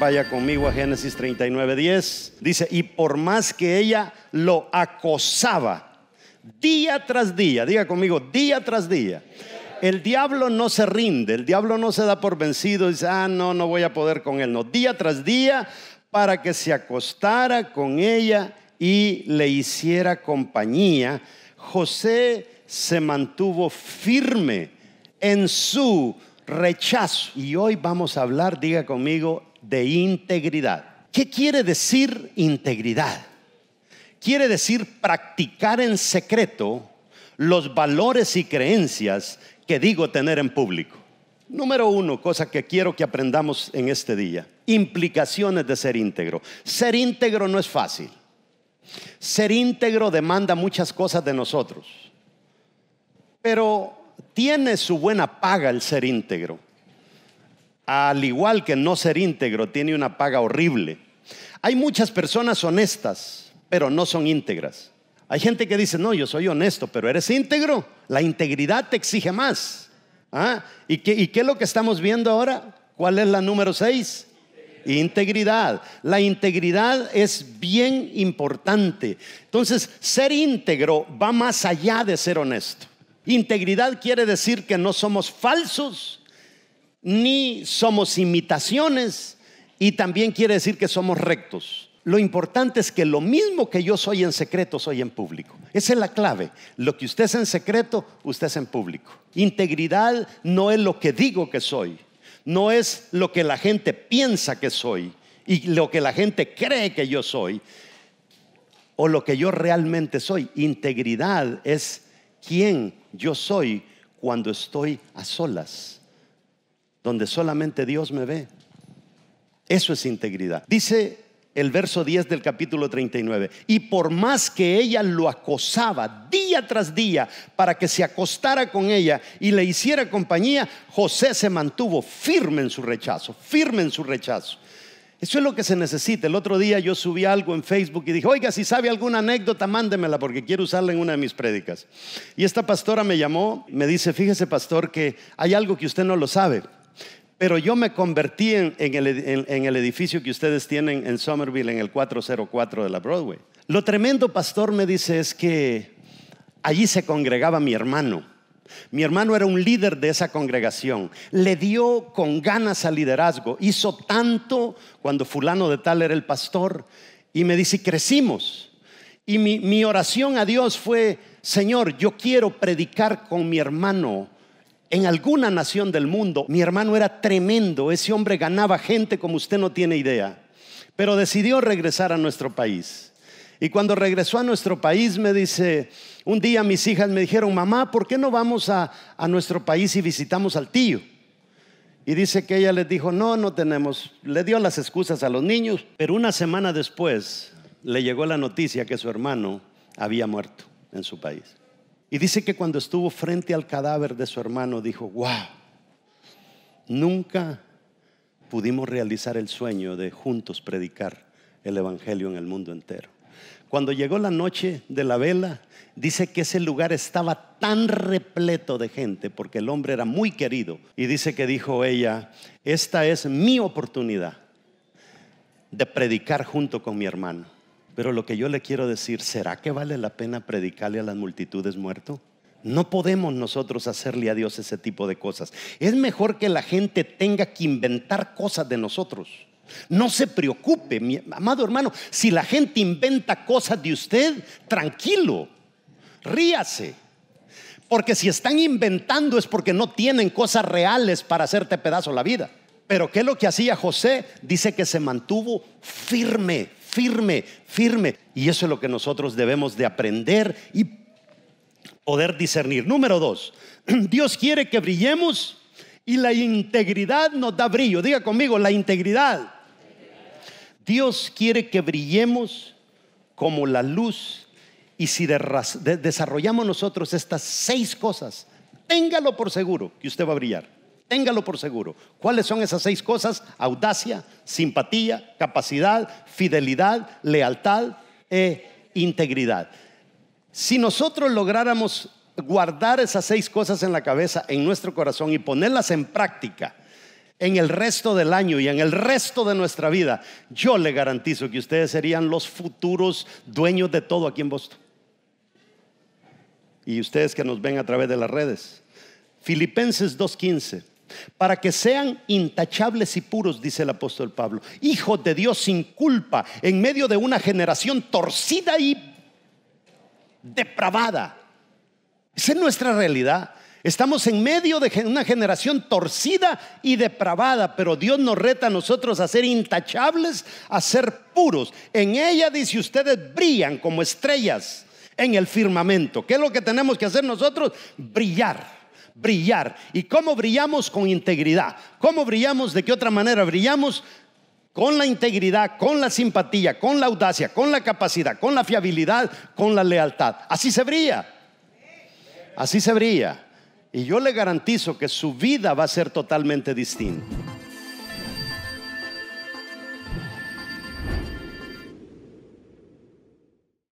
Vaya conmigo a Génesis 39, 10. Dice, y por más que ella lo acosaba día tras día, diga conmigo, día tras día. El diablo no se rinde, el diablo no se da por vencido, dice, ah, no, no voy a poder con él. No, día tras día para que se acostara con ella y le hiciera compañía, José se mantuvo firme en su rechazo. Y hoy vamos a hablar, diga conmigo, de integridad. ¿Qué quiere decir integridad? Quiere decir practicar en secreto los valores y creencias que digo tener en público. Número uno, cosa que quiero que aprendamos en este día, implicaciones de ser íntegro. Ser íntegro no es fácil. Ser íntegro demanda muchas cosas de nosotros, pero tiene su buena paga el ser íntegro al igual que no ser íntegro, tiene una paga horrible. Hay muchas personas honestas, pero no son íntegras. Hay gente que dice, no, yo soy honesto, pero eres íntegro. La integridad te exige más. ¿Ah? ¿Y, qué, ¿Y qué es lo que estamos viendo ahora? ¿Cuál es la número seis? Integridad. La integridad es bien importante. Entonces, ser íntegro va más allá de ser honesto. Integridad quiere decir que no somos falsos, ni somos imitaciones y también quiere decir que somos rectos. Lo importante es que lo mismo que yo soy en secreto, soy en público. Esa es la clave. Lo que usted es en secreto, usted es en público. Integridad no es lo que digo que soy, no es lo que la gente piensa que soy y lo que la gente cree que yo soy o lo que yo realmente soy. Integridad es quién yo soy cuando estoy a solas donde solamente Dios me ve. Eso es integridad. Dice el verso 10 del capítulo 39. Y por más que ella lo acosaba día tras día para que se acostara con ella y le hiciera compañía, José se mantuvo firme en su rechazo, firme en su rechazo. Eso es lo que se necesita. El otro día yo subí algo en Facebook y dije, oiga, si sabe alguna anécdota, mándemela porque quiero usarla en una de mis prédicas. Y esta pastora me llamó, me dice, fíjese pastor que hay algo que usted no lo sabe. Pero yo me convertí en, el, edificio que ustedes tienen en Somerville, en el 404 de la Broadway. Lo tremendo, pastor, me dice, es que allí se congregaba mi hermano. Mi hermano era un líder de esa congregación. Le dio con ganas al liderazgo. Hizo tanto cuando fulano de tal era el pastor. Y me dice, crecimos. Y mi oración a Dios fue, Señor, yo quiero predicar con mi hermano en alguna nación del mundo. Mi hermano era tremendo, ese hombre ganaba gente como usted no tiene idea, pero decidió regresar a nuestro país. Y cuando regresó a nuestro país me dice, un día mis hijas me dijeron, mamá, ¿por qué no vamos a, nuestro país y visitamos al tío? Y dice que ella les dijo, no, no tenemos. Le dio las excusas a los niños, pero una semana después le llegó la noticia que su hermano había muerto en su país. Y dice que cuando estuvo frente al cadáver de su hermano, dijo, wow, nunca pudimos realizar el sueño de juntos predicar el Evangelio en el mundo entero. Cuando llegó la noche de la vela, dice que ese lugar estaba tan repleto de gente porque el hombre era muy querido. Y dice que dijo ella, esta es mi oportunidad de predicar junto con mi hermano. Pero lo que yo le quiero decir, ¿será que vale la pena predicarle a las multitudes muerto? No podemos nosotros hacerle a Dios ese tipo de cosas. Es mejor que la gente tenga que inventar cosas de nosotros. No se preocupe, mi amado hermano, si la gente inventa cosas de usted, tranquilo, ríase. Porque si están inventando es porque no tienen cosas reales para hacerte pedazo la vida. Pero ¿qué es lo que hacía José? Dice que se mantuvo firme, firme, firme. Y eso es lo que nosotros debemos de aprender y poder discernir. Número dos, Dios quiere que brillemos y la integridad nos da brillo. Diga conmigo, la integridad. Dios quiere que brillemos como la luz y si desarrollamos nosotros estas seis cosas, téngalo por seguro que usted va a brillar. Téngalo por seguro. ¿Cuáles son esas seis cosas? Audacia, simpatía, capacidad, fidelidad, lealtad e integridad. Si nosotros lográramos guardar esas seis cosas en la cabeza, en nuestro corazón y ponerlas en práctica en el resto del año y en el resto de nuestra vida, yo le garantizo que ustedes serían los futuros dueños de todo aquí en Boston. Y ustedes que nos ven a través de las redes. Filipenses 2.15 para que sean intachables y puros, dice el apóstol Pablo, hijos de Dios sin culpa, en medio de una generación torcida y depravada. Esa es nuestra realidad. Estamos en medio de una generación torcida y depravada, pero Dios nos reta a nosotros a ser intachables, a ser puros. En ella dice, ustedes brillan como estrellas en el firmamento. ¿Qué es lo que tenemos que hacer nosotros? Brillar brillar. ¿Y cómo brillamos? Con integridad. ¿Cómo brillamos? ¿De qué otra manera brillamos? Con la integridad, con la simpatía, con la audacia, con la capacidad, con la fiabilidad, con la lealtad. Así se brilla. Así se brilla. Y yo le garantizo que su vida va a ser totalmente distinta.